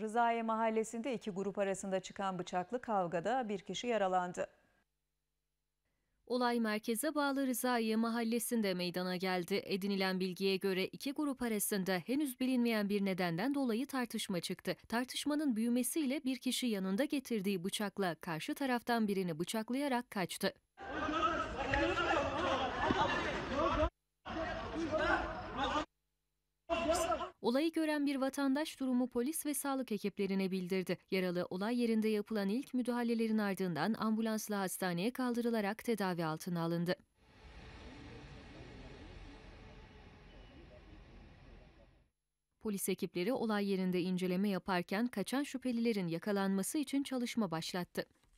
Rızaye mahallesinde iki grup arasında çıkan bıçaklı kavgada bir kişi yaralandı. Olay merkeze bağlı Rızaiye mahallesinde meydana geldi. Edinilen bilgiye göre iki grup arasında henüz bilinmeyen bir nedenden dolayı tartışma çıktı. Tartışmanın büyümesiyle bir kişi yanında getirdiği bıçakla karşı taraftan birini bıçaklayarak kaçtı. Olayı gören bir vatandaş durumu polis ve sağlık ekiplerine bildirdi. Yaralı olay yerinde yapılan ilk müdahalelerin ardından ambulansla hastaneye kaldırılarak tedavi altına alındı. Polis ekipleri olay yerinde inceleme yaparken kaçan şüphelilerin yakalanması için çalışma başlattı.